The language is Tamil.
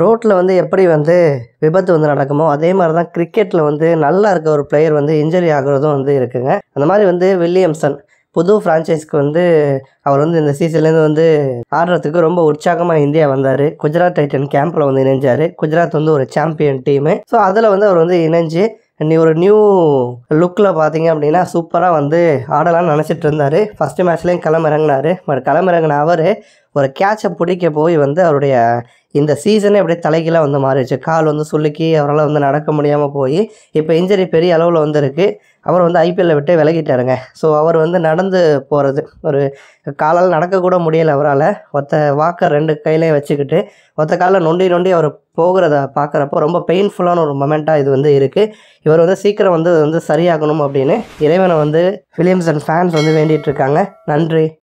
ரோட்டில் வந்து எப்படி வந்து விபத்து வந்து நடக்குமோ அதே மாதிரி தான் கிரிக்கெட்டில் வந்து நல்லா இருக்க ஒரு பிளேயர் வந்து இன்ஜுரி ஆகிறதும் வந்து இருக்குங்க அந்த மாதிரி வந்து வில்லியம்சன் புது ஃப்ரான்ச்சைஸ்க்கு வந்து அவர் வந்து இந்த சீசன்லேருந்து வந்து ஆடுறதுக்கு ரொம்ப உற்சாகமாக இந்தியா வந்தார் குஜராத் டைட்டன் கேம்பில் வந்து இணைஞ்சார் குஜராத் வந்து ஒரு சாம்பியன் டீமு ஸோ அதில் வந்து அவர் வந்து இணைஞ்சு நீ ஒரு நியூ லுக்கில் பார்த்தீங்க அப்படின்னா சூப்பராக வந்து ஆடலாம்னு நினச்சிட்டு இருந்தார் ஃபஸ்ட்டு மேட்ச்லேயும் களமிறங்கினார் பட் களமிறங்கின அவர் ஒரு கேட்சை பிடிக்க போய் வந்து அவருடைய இந்த சீசனே அப்படியே தலைகீழாக வந்து மாறிடுச்சு கால் வந்து சுளுக்கி அவரால் வந்து நடக்க முடியாமல் போய் இப்போ இன்ஜரி பெரிய அளவில் வந்துருக்கு அவர் வந்து ஐபிஎல்லில் விட்டு விலகிட்டாருங்க ஸோ அவர் வந்து நடந்து போகிறது ஒரு காலால் நடக்கக்கூட முடியலை அவரால் ஒத்த வாக்கர் ரெண்டு கையிலே வச்சுக்கிட்டு ஒத்த காலில் நொண்டி நொண்டி அவர் போகிறத பார்க்குறப்போ ரொம்ப பெயின்ஃபுல்லான ஒரு மொமெண்ட்டாக இது வந்து இருக்குது இவர் வந்து சீக்கிரம் வந்து வந்து சரியாகணும் அப்படின்னு இறைவனை வந்து ஃபிலிம்ஸ் அண்ட் ஃபேன்ஸ் வந்து வேண்டிகிட்டு இருக்காங்க நன்றி